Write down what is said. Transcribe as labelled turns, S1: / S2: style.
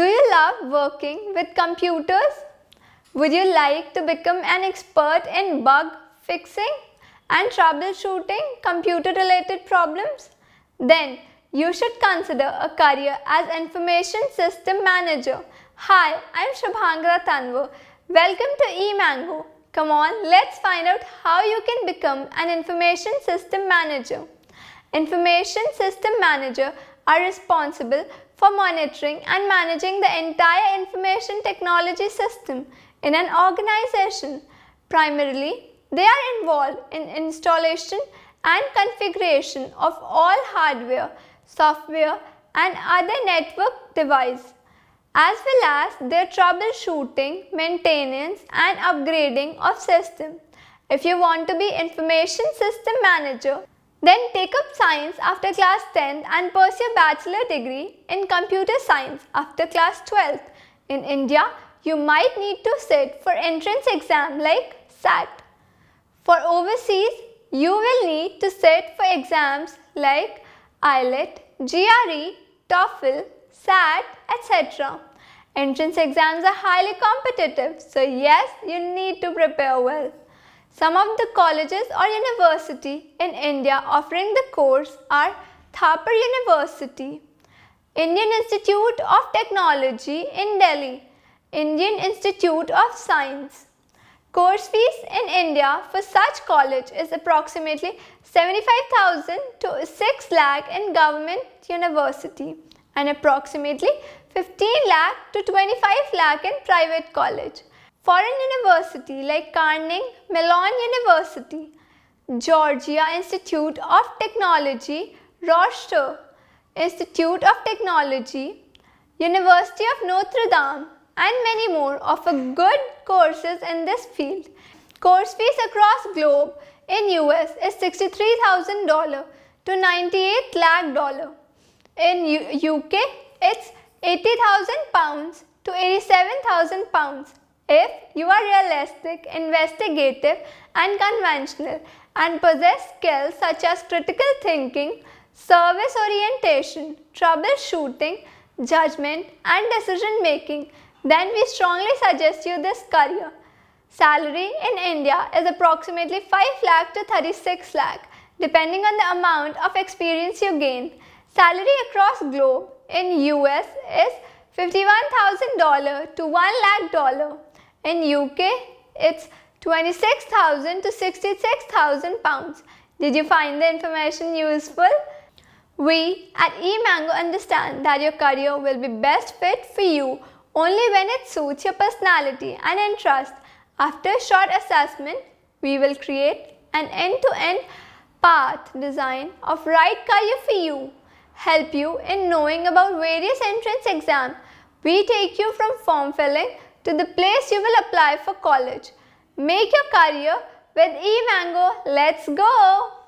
S1: Do you love working with computers? Would you like to become an expert in bug fixing and troubleshooting computer related problems? Then you should consider a career as information system manager. Hi, I'm Shubhangra Tanwar. Welcome to eMango. Come on, let's find out how you can become an information system manager. Information system manager are responsible for monitoring and managing the entire information technology system in an organization. Primarily, they are involved in installation and configuration of all hardware, software and other network devices, as well as their troubleshooting, maintenance and upgrading of system. If you want to be information system manager, then take up science after class 10th and pursue a bachelor degree in computer science after class 12th. In India, you might need to sit for entrance exam like SAT. For overseas, you will need to sit for exams like IELTS, GRE, TOEFL, SAT, etc. Entrance exams are highly competitive, so yes, you need to prepare well. Some of the colleges or university in India offering the course are Thapar University, Indian Institute of Technology in Delhi, Indian Institute of Science. Course fees in India for such college is approximately 75,000 to 6 lakh in government university and approximately 15 lakh to 25 lakh in private college. Foreign university like Carnegie Mellon University, Georgia Institute of Technology, Rochester Institute of Technology, University of Notre Dame and many more offer good courses in this field. Course fees across globe in US is $63,000 to 98 lakh dollar. In U UK, it's 80,000 pounds to 87,000 pounds if you are realistic, investigative and conventional and possess skills such as critical thinking, service orientation, troubleshooting, judgment and decision making, then we strongly suggest you this career. Salary in India is approximately 5 lakh to 36 lakh depending on the amount of experience you gain. Salary across globe in US is $51,000 to $1 lakh dollar in UK, it's 26,000 to 66,000 pounds. Did you find the information useful? We at eMango understand that your career will be best fit for you only when it suits your personality and interest. After a short assessment, we will create an end-to-end path design of right career for you, help you in knowing about various entrance exams. We take you from form filling to the place you will apply for college. Make your career with eMango. Let's go!